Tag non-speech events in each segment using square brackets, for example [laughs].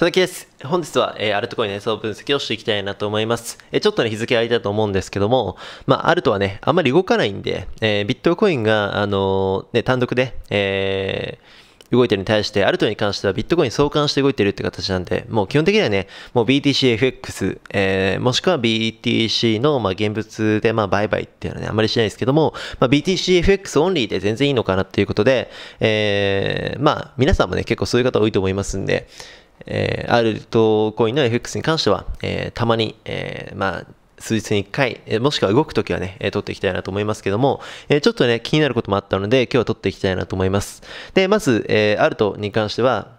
佐々木です。本日は、えー、アルトコインの予想分析をしていきたいなと思います。えー、ちょっとね、日付空いたと思うんですけども、まあ、アルトはね、あんまり動かないんで、えー、ビットコインが、あのー、ね、単独で、えー、動いてるに対して、アルトに関してはビットコイン相関して動いてるって形なんで、もう基本的にはね、もう BTCFX、えー、もしくは BTC の、まあ、現物で、まあ、売買っていうのはね、あんまりしないですけども、まあ、BTCFX オンリーで全然いいのかなっていうことで、えー、まあ、皆さんもね、結構そういう方多いと思いますんで、えー、あるとコインの FX に関しては、えー、たまに、えー、まあ、数日に1回、えもしくは動くときはね、え取っていきたいなと思いますけども、えちょっとね、気になることもあったので、今日は取っていきたいなと思います。で、まず、えー、アルトに関しては、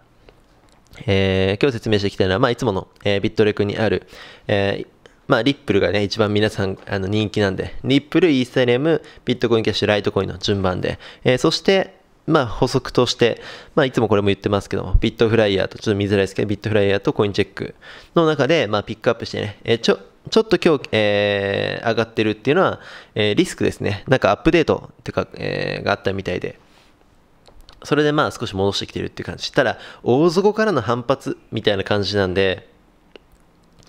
え今日説明していきたいのは、まあ、いつもの、えビットレクにある、えまあ、リップルがね、一番皆さんあの人気なんで、リップル、イーサリアム、ビットコインキャッシュ、ライトコインの順番で、えそして、まあ、補足として、まあ、いつもこれも言ってますけども、ビットフライヤーと、ちょっと見づらいですけど、ビットフライヤーとコインチェックの中で、まあ、ピックアップしてね、えちょ、ちょっと今日、えー、上がってるっていうのは、えー、リスクですね。なんかアップデートってか、えー、があったみたいで、それでまあ少し戻してきてるっていう感じ。ただ、大底からの反発みたいな感じなんで、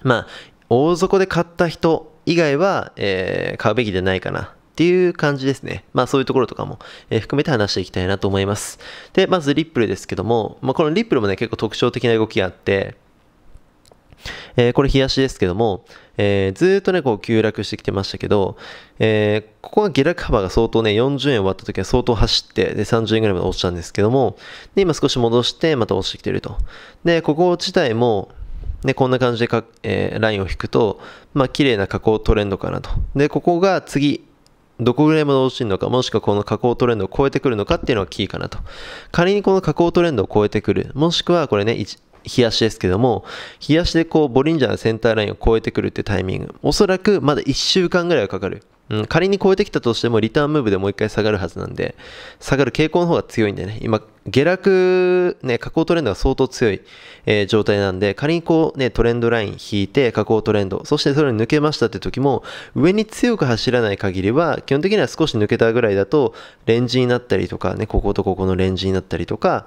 まあ、大底で買った人以外は、えー、買うべきでないかなっていう感じですね。まあそういうところとかも、えー、含めて話していきたいなと思います。で、まずリップルですけども、まあ、このリップルもね、結構特徴的な動きがあって、えー、これ冷やしですけども、えー、ずっとね、こう急落してきてましたけど、えここは下落幅が相当ね、40円終わった時は相当走って、で、30円ぐらいまで落ちたんですけども、で、今少し戻して、また落ちてきてると。で、ここ自体も、ね、こんな感じでか、えー、ラインを引くと、まあ、綺麗な下降トレンドかなと。で、ここが次、どこぐらいまで落ちてるのか、もしくはこの下降トレンドを超えてくるのかっていうのがキーかなと。仮にこの下降トレンドを超えてくる、もしくはこれね、冷やしですけども、冷やしでこう、ボリンジャーのセンターラインを超えてくるってタイミング、おそらくまだ1週間ぐらいはかかる。うん、仮に超えてきたとしても、リターンムーブでもう一回下がるはずなんで、下がる傾向の方が強いんでね、今、下落、ね、下降トレンドが相当強い、えー、状態なんで、仮にこうね、トレンドライン引いて下降トレンド、そしてそれに抜けましたって時も、上に強く走らない限りは、基本的には少し抜けたぐらいだと、レンジになったりとか、ね、こことここのレンジになったりとか、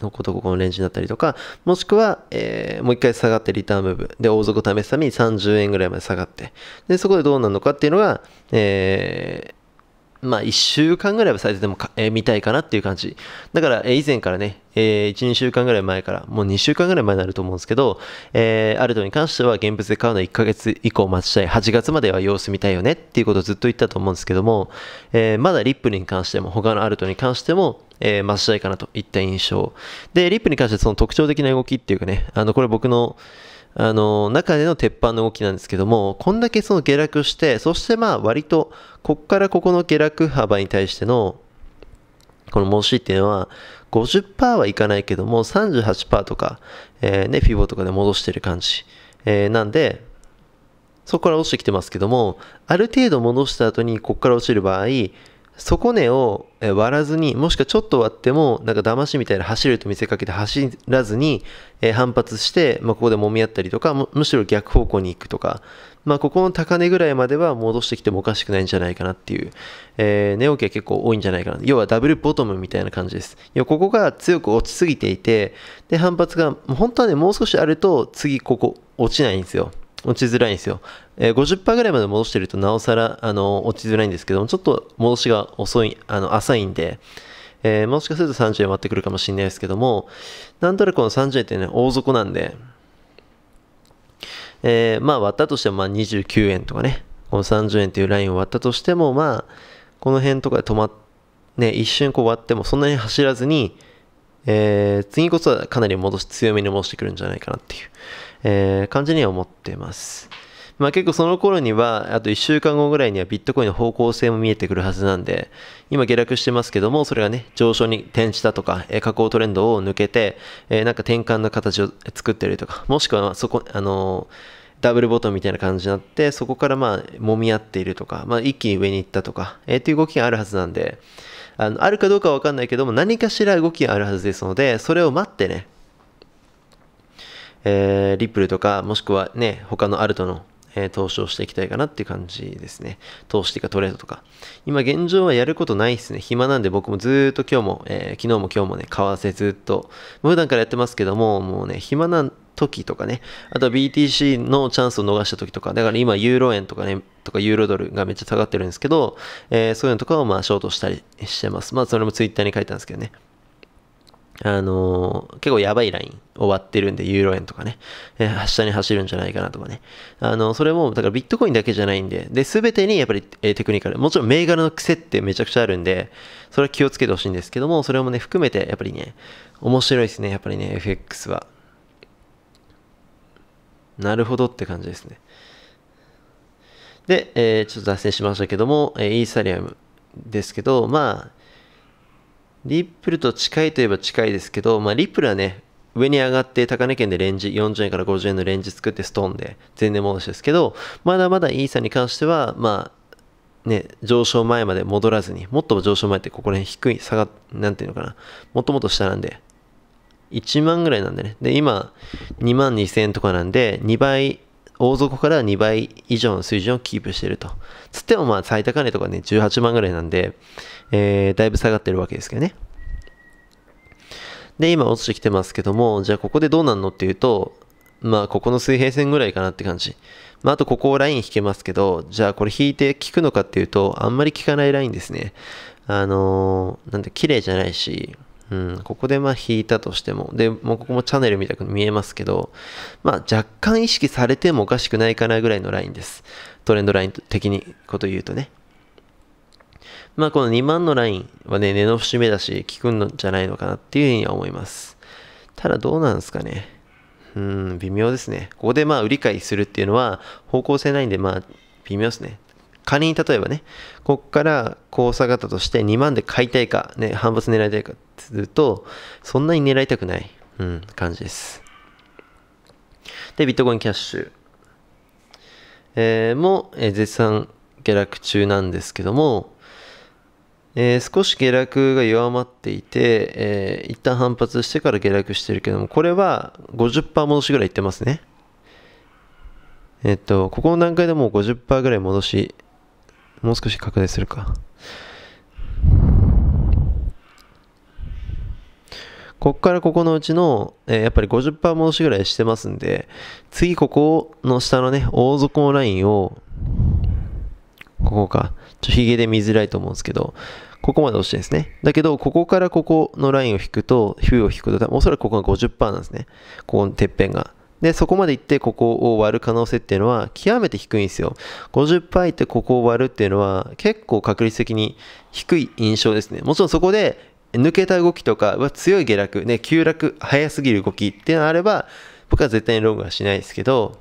こことここのレンジになったりとか、もしくは、えー、もう一回下がってリターンムーブ。で、王族試すために30円ぐらいまで下がって。で、そこでどうなるのかっていうのが、えーまあ、1週間ぐらいは最低でもえー、見たいかなっていう感じ。だから、えー、以前からね、えー、1、2週間ぐらい前から、もう2週間ぐらい前になると思うんですけど、えー、アルトに関しては現物で買うのは1ヶ月以降待ちたい、8月までは様子見たいよねっていうことをずっと言ったと思うんですけども、えー、まだリップに関しても、他のアルトに関しても、えー、待ちたいかなといった印象。で、リップに関してその特徴的な動きっていうかね、あの、これ僕の、あの中での鉄板の動きなんですけどもこんだけその下落してそしてまあ割とこっからここの下落幅に対してのこの申しっていうのは50%はいかないけども38%とか、えー、ね、フィボとかで戻してる感じ、えー、なんでそこから落ちてきてますけどもある程度戻した後にこっから落ちる場合底根を割らずに、もしくはちょっと割っても、なんか騙しみたいな走ると見せかけて走らずに、え反発して、まあ、ここで揉み合ったりとかむ、しろ逆方向に行くとか、まあ、ここの高値ぐらいまでは戻してきてもおかしくないんじゃないかなっていう、えー、値動きは結構多いんじゃないかな。要はダブルボトムみたいな感じです。要ここが強く落ちすぎていて、で、反発が、本当はね、もう少しあると、次ここ落ちないんですよ。落ちづらいんですよ。え50%ぐらいまで戻してるとなおさらあの落ちづらいんですけども、ちょっと戻しが遅い、あの浅いんで、えー、もしかすると30円割ってくるかもしれないですけども、なんとなくこの30円ってね、大底なんで、えー、まあ割ったとしてもまあ29円とかね、この30円っていうラインを割ったとしても、まあ、この辺とかで止まって、ね、一瞬こう割ってもそんなに走らずに、えー、次こそはかなり戻し、強めに戻してくるんじゃないかなっていう。えー、感じには思ってます。まあ、結構その頃には、あと1週間後ぐらいにはビットコインの方向性も見えてくるはずなんで、今下落してますけども、それがね、上昇に転じたとか、え下降トレンドを抜けて、えー、なんか転換の形を作ってるとか、もしくはそこ、あのダブルボトムみたいな感じになって、そこからまあ、揉み合っているとか、まあ、一気に上に行ったとか、えー、っていう動きがあるはずなんで、あの、あるかどうかはわかんないけども、何かしら動きがあるはずですので、それを待ってね、えー、リップルとか、もしくはね、他のアルトの、えー、投資をしていきたいかなっていう感じですね。投資というかトレードとか。今現状はやることないですね。暇なんで僕もずっと今日も、えー、昨日も今日もね、為替ずっと、普段からやってますけども、もうね、暇な時とかね、あとは BTC のチャンスを逃した時とか、だから今ユーロ円とかね、とかユーロドルがめっちゃ下がってるんですけど、えー、そういうのとかをまあショートしたりしてます。まあそれもツイッターに書いたんですけどね。あのー、結構やばいライン終わってるんで、ユーロ円とかね、えー、下に走るんじゃないかなとかね。あのー、それも、だからビットコインだけじゃないんで、で、すべてにやっぱり、えー、テクニカル、もちろん銘柄の癖ってめちゃくちゃあるんで、それは気をつけてほしいんですけども、それもね、含めて、やっぱりね、面白いですね、やっぱりね、FX は。なるほどって感じですね。で、えー、ちょっと脱線しましたけども、えー、イーサリアムですけど、まあ、リップルと近いといえば近いですけど、まあ、リップルはね、上に上がって高値圏でレンジ、40円から50円のレンジ作ってストーンで前年戻しですけど、まだまだイーサに関しては、まあ、ね、上昇前まで戻らずに、もっと上昇前ってここら辺低い、下が、なんていうのかな、もっともっと下なんで、1万ぐらいなんでね、で、今、2万2000円とかなんで、2倍大底から2倍以上の水準をキープしていると。つってもまあ最高値とかね、18万ぐらいなんで、えー、だいぶ下がってるわけですけどね。で、今落ちてきてますけども、じゃあここでどうなんのっていうと、まあここの水平線ぐらいかなって感じ。まああとここをライン引けますけど、じゃあこれ引いて効くのかっていうと、あんまり効かないラインですね。あのー、なんて綺麗じゃないし、うん、ここでまあ引いたとしても、で、もうここもチャンネルみたく見えますけど、まあ若干意識されてもおかしくないかなぐらいのラインです。トレンドライン的にこと言うとね。まあこの2万のラインはね、根の節目だし、効くんじゃないのかなっていうふうには思います。ただどうなんですかね。うん、微妙ですね。ここでまあ売り買いするっていうのは方向性ないんでまあ微妙ですね。仮に例えばね、こっから交差型として2万で買いたいか、ね、反発狙いたいかってすると、そんなに狙いたくない、うん、感じです。で、ビットコインキャッシュ、えー、も、えー、絶賛下落中なんですけども、えー、少し下落が弱まっていて、えー、一旦反発してから下落してるけども、これは50%戻しぐらいいってますね。えっと、ここの段階でもう50%ぐらい戻しもう少し拡大するか。こっからここのうちの、えー、やっぱり50%戻しぐらいしてますんで、次ここの下のね、大底のラインを、ここか。ちょ、ヒゲで見づらいと思うんですけど、ここまで押してるんですね。だけど、ここからここのラインを引くと、ヒューを引くと、おそらくここが50%なんですね。ここのてっぺんが。で、そこまで行ってここを割る可能性っていうのは極めて低いんですよ。50%ってここを割るっていうのは結構確率的に低い印象ですね。もちろんそこで抜けた動きとか、強い下落、ね、急落、早すぎる動きっていうのがあれば、僕は絶対にロングはしないですけど、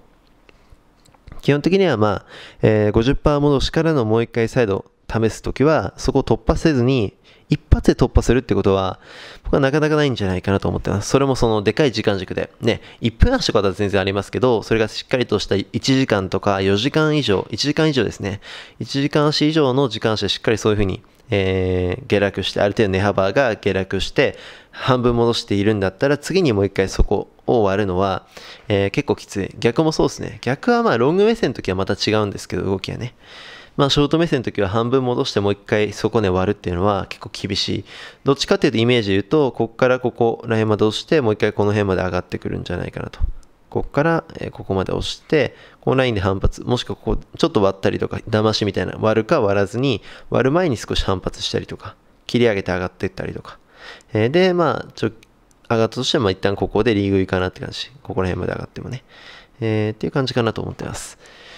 基本的にはまあ、えー、50%戻しからのもう一回再度試すときは、そこを突破せずに、一発で突破するってことは、僕はなかなかないんじゃないかなと思ってます。それもそのでかい時間軸で。ね、1分足とかだと全然ありますけど、それがしっかりとした1時間とか4時間以上、1時間以上ですね。1時間足以上の時間足でしっかりそういうふうに、えー、下落して、ある程度値幅が下落して、半分戻しているんだったら、次にもう一回そこを割るのは、えー、結構きつい。逆もそうですね。逆はまあロング目線の時はまた違うんですけど、動きはね。まあ、ショート目線の時は半分戻してもう一回そこで割るっていうのは結構厳しい。どっちかっていうとイメージで言うと、ここからここら辺まで押して、もう一回この辺まで上がってくるんじゃないかなと。ここからここまで押して、このラインで反発、もしくはここちょっと割ったりとか、騙しみたいな、割るか割らずに、割る前に少し反発したりとか、切り上げて上がっていったりとか。えー、で、まあ、ちょ、上がったとしても一旦ここでリーグいかなって感じ。ここら辺まで上がってもね。えー、っていう感じかなと思ってます。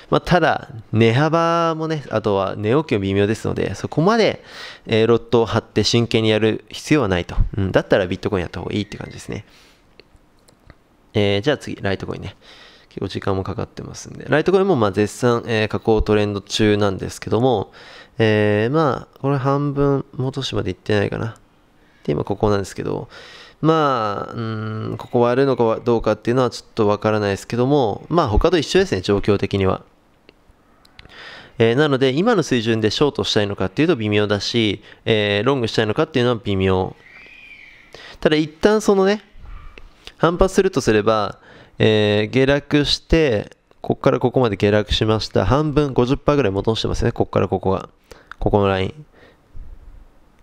まあ、ただ、値幅もね、あとは値置きも微妙ですので、そこまで、えロットを張って真剣にやる必要はないと。うん、だったらビットコインやった方がいいって感じですね。えー、じゃあ次、ライトコインね。結構時間もかかってますんで。ライトコインもま絶賛、えー、下降トレンド中なんですけども、えー、まあ、これ半分戻しまで行ってないかな。で、今ここなんですけど、まあ、うん、ここ割るのかどうかっていうのはちょっとわからないですけども、まあ他と一緒ですね、状況的には。えー、なので、今の水準でショートしたいのかっていうと微妙だし、えー、ロングしたいのかっていうのは微妙。ただ、一旦そのね、反発するとすれば、えー、下落して、ここからここまで下落しました。半分50%ぐらい戻してますね。ここからここが。ここのライン。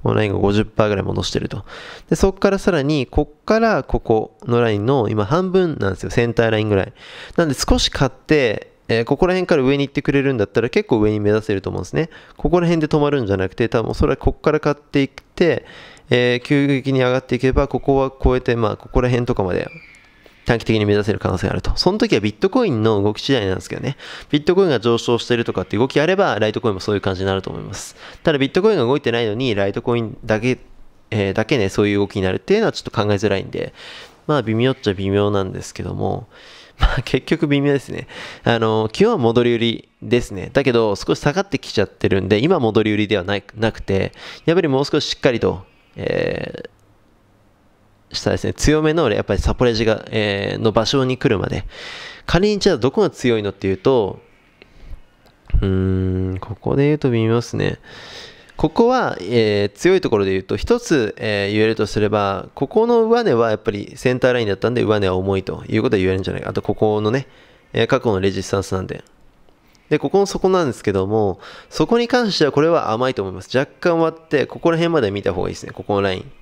このラインが50%ぐらい戻してると。で、そこからさらに、こっからここのラインの今半分なんですよ。センターラインぐらい。なんで少し買って、えー、ここら辺から上に行ってくれるんだったら結構上に目指せると思うんですね。ここら辺で止まるんじゃなくて、多分それはここから買っていって、えー、急激に上がっていけば、ここは超えて、まあ、ここら辺とかまで短期的に目指せる可能性があると。その時はビットコインの動き次第なんですけどね。ビットコインが上昇してるとかって動きあれば、ライトコインもそういう感じになると思います。ただビットコインが動いてないのに、ライトコインだけ、えー、だけね、そういう動きになるっていうのはちょっと考えづらいんで、まあ微妙っちゃ微妙なんですけども、まあ結局微妙ですね。あの、今日は戻り売りですね。だけど少し下がってきちゃってるんで、今戻り売りではなくて、やっぱりもう少ししっかりと、えー、したですね、強めのやっぱりサポレジが、えー、の場所に来るまで。仮にじゃあどこが強いのっていうと、うーん、ここで言うと微妙ですね。ここは、えー、強いところで言うと、一つ、えー、言えるとすれば、ここの上値はやっぱりセンターラインだったんで、上値は重いということは言えるんじゃないか。あと、ここのね、えー、過去のレジスタンスなんで。で、ここの底なんですけども、そこに関してはこれは甘いと思います。若干割って、ここら辺まで見た方がいいですね、ここのライン。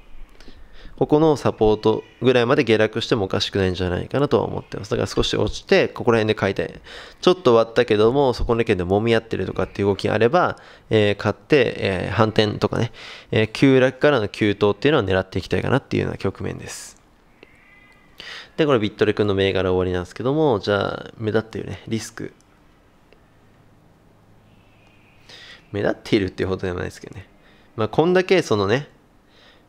ここのサポートぐらいまで下落してもおかしくないんじゃないかなとは思ってます。だから少し落ちて、ここら辺で買いたい。ちょっと割ったけども、そこの件で揉み合ってるとかっていう動きがあれば、えー、買って、えー、反転とかね、えー、急落からの急騰っていうのは狙っていきたいかなっていうような局面です。で、これビットレ君の銘柄終わりなんですけども、じゃあ、目立ってるね、リスク。目立っているっていうほどではないですけどね。まあ、こんだけそのね、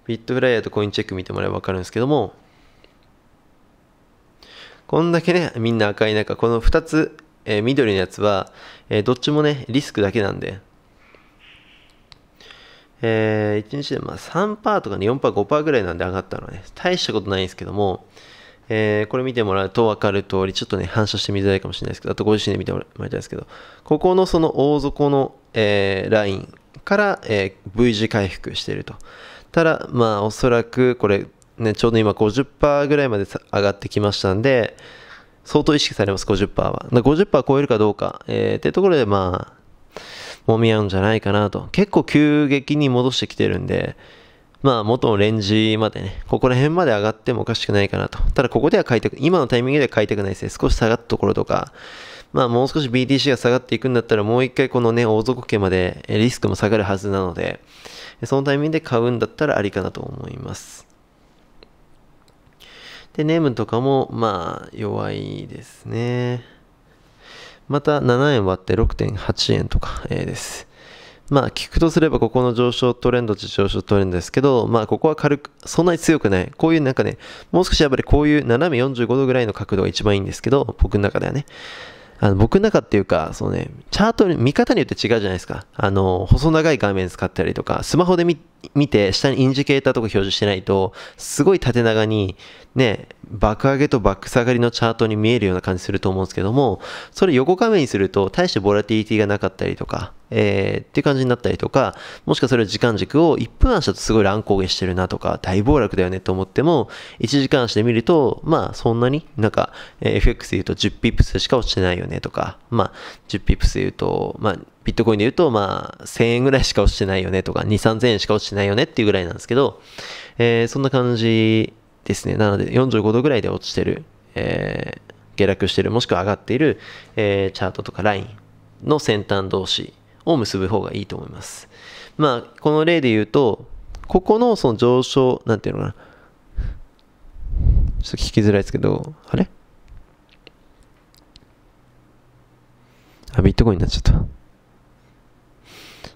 ビットフライヤーとコインチェック見てもらえばわかるんですけども、こんだけね、みんな赤い中、この2つ、えー、緑のやつは、えー、どっちもね、リスクだけなんで、えー、1日でまあ3%とかね、4%、5%ぐらいなんで上がったのはね、大したことないんですけども、えー、これ見てもらうと分かる通り、ちょっとね、反射して見づらいかもしれないですけど、あとご自身で見てもらいたいですけど、ここのその大底の、えー、ラインから、えー、V 字回復していると。ただ、まあ、おそらくこれ、ね、ちょうど今50%ぐらいまで上がってきましたんで、相当意識されます、50%は。50%超えるかどうか、えー、ってところで、まあ、揉み合うんじゃないかなと。結構急激に戻してきてるんで、まあ、元のレンジまでね、ここら辺まで上がってもおかしくないかなと。ただ、ここでは買いたく、今のタイミングでは買いたくないですね。少し下がったところとか、まあ、もう少し BTC が下がっていくんだったら、もう一回このね、大底家までリスクも下がるはずなので、そのタイミングで買うんだったらありかなと思います。で、ネームとかも、まあ、弱いですね。また、7円割って6.8円とか、えです。まあ、聞くとすれば、ここの上昇トレンドと上昇トレンドですけど、まあ、ここは軽く、そんなに強くない。こういうなんかね、もう少しやっぱりこういう斜め45度ぐらいの角度が一番いいんですけど、僕の中ではね。あの僕の中っていうか、そのね、チャート、見方によって違うじゃないですか。あの、細長い画面使ったりとか、スマホで見見て、下にインジケーターとか表示してないと、すごい縦長に、ね、爆上げと爆下がりのチャートに見えるような感じすると思うんですけども、それ横画面にすると、大してボラティリティがなかったりとか、えー、っていう感じになったりとか、もしかそれ時間軸を1分足だとすごい乱高下してるなとか、大暴落だよねと思っても、1時間足で見ると、まあそんなになんか、え FX で言うと10ピップスしか落ちてないよねとか、まあ10ピップスで言うと、まあビットコインで言うと、まあ、1000円ぐらいしか落ちてないよねとか、2、3000円しか落ちてないよねっていうぐらいなんですけど、えー、そんな感じですね。なので、45度ぐらいで落ちてる、えー、下落してる、もしくは上がっている、えー、チャートとかラインの先端同士を結ぶ方がいいと思います。まあ、この例で言うと、ここのその上昇、なんていうのかな。ちょっと聞きづらいですけど、あれあ、ビットコインになっちゃった。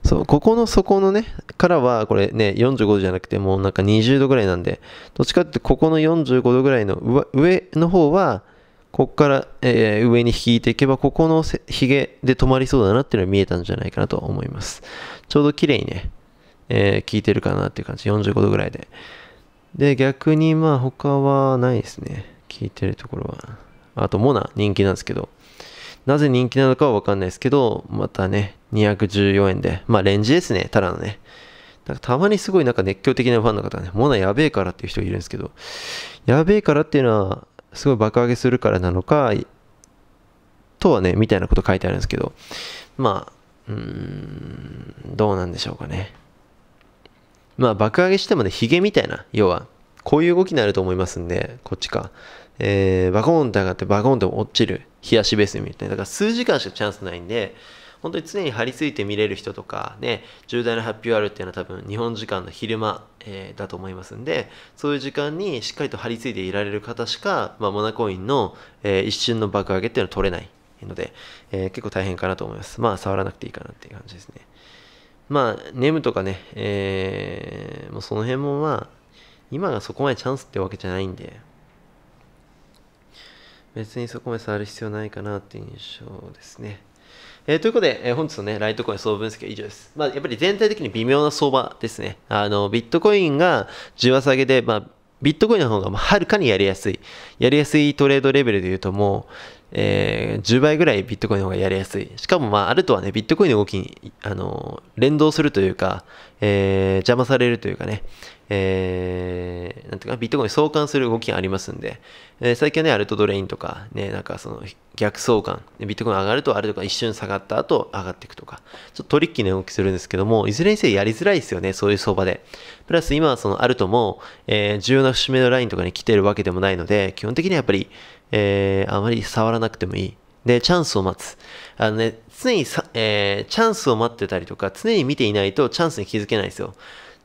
そうここの底のねからはこれね45度じゃなくてもうなんか20度ぐらいなんでどっちかってここの45度ぐらいの上の方はここから、えー、上に引いていけばここのひげで止まりそうだなっていうのは見えたんじゃないかなと思いますちょうど綺麗にね、えー、効いてるかなっていう感じ45度ぐらいでで逆にまあ他はないですね効いてるところはあとモナ人気なんですけどなぜ人気なのかはわかんないですけどまたね214円で、まあレンジですね、ただのね。なんかたまにすごいなんか熱狂的なファンの方ね、モナやべえからっていう人いるんですけど、やべえからっていうのは、すごい爆上げするからなのか、とはね、みたいなこと書いてあるんですけど、まあ、うーん、どうなんでしょうかね。まあ、爆上げしてもね、ヒゲみたいな、要は、こういう動きになると思いますんで、こっちか。えー、バコーンって上がって、バコーンって落ちる、冷やしベースみたいな。だから数時間しかチャンスないんで、本当に常に張り付いて見れる人とか、ね、重大な発表あるっていうのは多分日本時間の昼間、えー、だと思いますんで、そういう時間にしっかりと張り付いていられる方しか、まあ、モナコインの、えー、一瞬の爆上げっていうのは取れないので、えー、結構大変かなと思います。まあ、触らなくていいかなっていう感じですね。まあ、ネムとかね、えー、もうその辺もまあ、今がそこまでチャンスってわけじゃないんで、別にそこまで触る必要ないかなっていう印象ですね。えー、ということで、えー、本日のね、ライトコイン相場分析は以上です。まあ、やっぱり全体的に微妙な相場ですね。あの、ビットコインが10話下げで、まあ、ビットコインの方がはるかにやりやすい。やりやすいトレードレベルで言うともう、えー、10倍ぐらいビットコインの方がやりやすい。しかも、まあ、あるとはね、ビットコインの動きに、あの、連動するというか、えー、邪魔されるというかね、えー、なんていうか、ビットコイン相関する動きがありますんで、えー、最近はね、アルトドレインとか、ね、なんかその逆相関、ビットコイン上がるとあれとか、一瞬下がった後上がっていくとか、ちょっとトリッキーな動きするんですけども、いずれにせよやりづらいですよね、そういう相場で。プラス今はそのアルトも、えー、重要な節目のラインとかに来てるわけでもないので、基本的にはやっぱり、えー、あまり触らなくてもいい。で、チャンスを待つ。あのね、常にさ、えー、チャンスを待ってたりとか、常に見ていないとチャンスに気づけないですよ。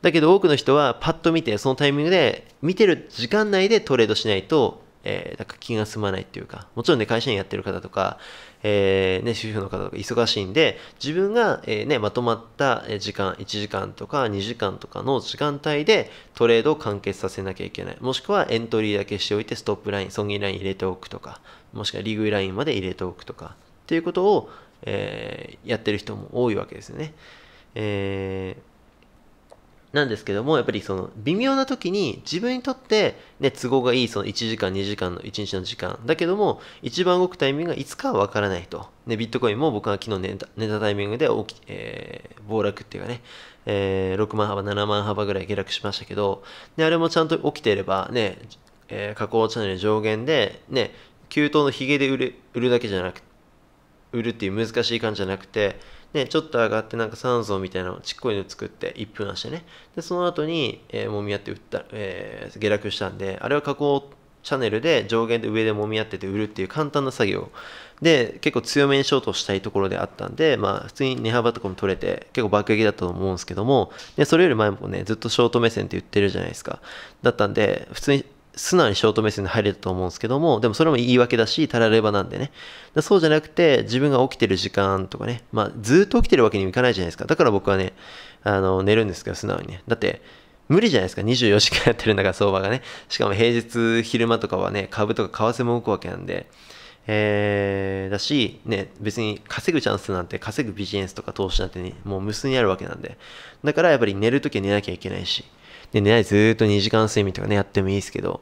だけど多くの人はパッと見て、そのタイミングで、見てる時間内でトレードしないと、えー、なんか気が済まないっていうか、もちろんね、会社員やってる方とか、えー、ね、主婦の方とか忙しいんで、自分が、えー、ね、まとまった時間、1時間とか2時間とかの時間帯でトレードを完結させなきゃいけない。もしくはエントリーだけしておいて、ストップライン、損切りライン入れておくとか、もしくはリグラインまで入れておくとか、っていうことを、えー、やってる人も多いわけですよね。えーなんですけども、やっぱりその微妙な時に自分にとってね、都合がいいその1時間、2時間の1日の時間。だけども、一番動くタイミングがいつかはわからないと。ね、ビットコインも僕が昨日寝た寝たタイミングでき、えー、暴落っていうかね、えー、6万幅、7万幅ぐらい下落しましたけど、ね、あれもちゃんと起きていればね、えー、加工チャンネル上限で、ね、給湯のヒゲで売る売るだけじゃなく、売るっていう難しい感じじゃなくて、ね、ちょっと上がってなんか酸素みたいなのちっこいの作って1分足してね。で、その後に、えー、揉み合って売った、えー、下落したんで、あれは加工チャンネルで上限で上で揉み合ってて売るっていう簡単な作業。で、結構強めにショートしたいところであったんで、まあ普通に値幅とかも取れて結構爆撃だったと思うんですけども、で、それより前もね、ずっとショート目線って言ってるじゃないですか。だったんで、普通に素直にショート目線で入れたと思うんですけども、でもそれも言い訳だし、たらればなんでね。そうじゃなくて、自分が起きてる時間とかね、まあ、ずっと起きてるわけにもいかないじゃないですか。だから僕はね、あの、寝るんですけど、素直にね。だって、無理じゃないですか。24時間やってるんだから、相場がね。しかも平日、昼間とかはね、株とか為替も動くわけなんで。えー、だし、ね、別に稼ぐチャンスなんて稼ぐビジネスとか投資なんて、ね、もう無数にあるわけなんでだからやっぱり寝るときは寝なきゃいけないしで寝ないずーっと2時間睡眠とかねやってもいいですけど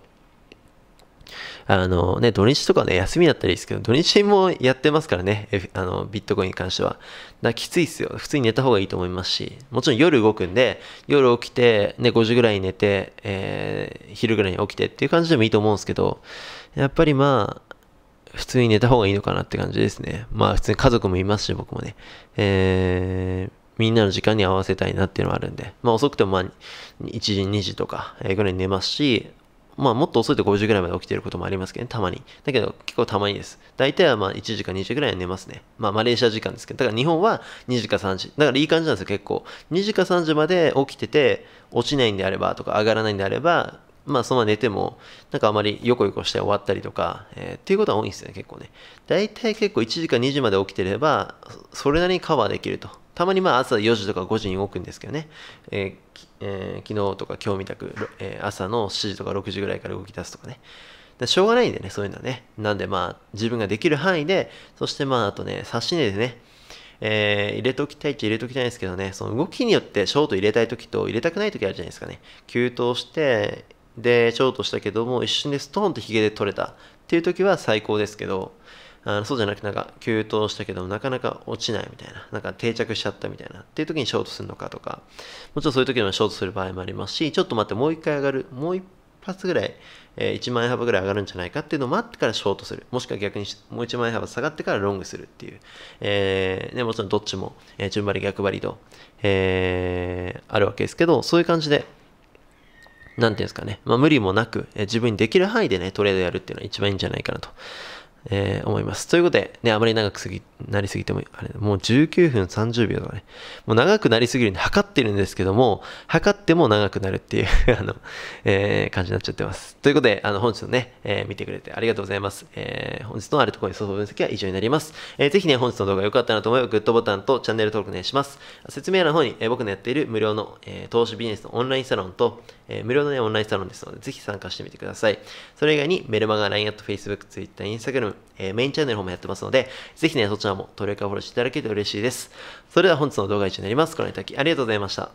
あのね、土日とかね、休みだったらいいですけど、土日もやってますからね、F、あのビットコインに関しては。だからきついっすよ。普通に寝た方がいいと思いますし、もちろん夜動くんで、夜起きて、ね、5時ぐらいに寝て、えー、昼ぐらいに起きてっていう感じでもいいと思うんですけど、やっぱりまあ、普通に寝た方がいいのかなって感じですね。まあ普通に家族もいますし、僕もね。えー、みんなの時間に合わせたいなっていうのはあるんで、まあ遅くてもまあ1時、2時とかぐらい寝ますし、まあもっと遅いと5時ぐらいまで起きてることもありますけどね、たまに。だけど結構たまにです。大体はまあ1時か2時ぐらいは寝ますね。まあマレーシア時間ですけど、だから日本は2時か3時。だからいい感じなんですよ、結構。2時か3時まで起きてて、落ちないんであればとか上がらないんであれば、まあ、そのまま寝ても、なんかあまりよこよこして終わったりとか、えー、っていうことは多いんですよね、結構ね。大体結構1時間2時まで起きてれば、それなりにカバーできると。たまにまあ朝4時とか5時に動くんですけどね、えーえー、昨日とか今日みたく、えー、朝の7時とか6時ぐらいから動き出すとかね。しょうがないんでね、そういうのはね。なんでまあ自分ができる範囲で、そしてまああとね、差し値でね、えー、入れときたいっちゃ入れときたいんですけどね、その動きによってショート入れたいときと入れたくないときあるじゃないですかね。急騰して、でショートしたけども一瞬でストーンとヒゲで取れたっていう時は最高ですけどあのそうじゃなくてなんか急騰したけどなかなか落ちないみたいななんか定着しちゃったみたいなっていう時にショートするのかとかもちろんそういう時にショートする場合もありますしちょっと待ってもう一回上がるもう一発ぐらい、えー、1万円幅ぐらい上がるんじゃないかっていうのを待ってからショートするもしくは逆にもう1万円幅下がってからロングするっていう、えーね、もちろんどっちも、えー、順張り逆張りと、えー、あるわけですけどそういう感じでなんていうんですかね、まあ、無理もなく、え自分にできる範囲でね、トレードやるっていうのは一番いいんじゃないかなと、えー、思います。ということで、ね、あまり長く過ぎなりすぎても、あれ、もう19分30秒とかね、もう長くなりすぎるんで、測ってるんですけども、測っても長くなるっていう [laughs] あの、えー、感じになっちゃってます。ということで、あの、本日のね、えー、見てくれてありがとうございます。えー、本日のあるところに相互分析は以上になります。えー、ぜひね、本日の動画良かったなと思えば、グッドボタンとチャンネル登録お願いします。説明欄の方に、えー、僕のやっている無料の、えー、投資ビジネスのオンラインサロンと、えー、無料のね、オンラインサロンですので、ぜひ参加してみてください。それ以外に、メルマガ、LINE アット、Facebook、Twitter、Instagram、えー、メインチャンネルの方もやってますので、ぜひね、そちららも登録やフォローしていただけると嬉しいです。それでは本日の動画は以上になります。ご覧いただきありがとうございました。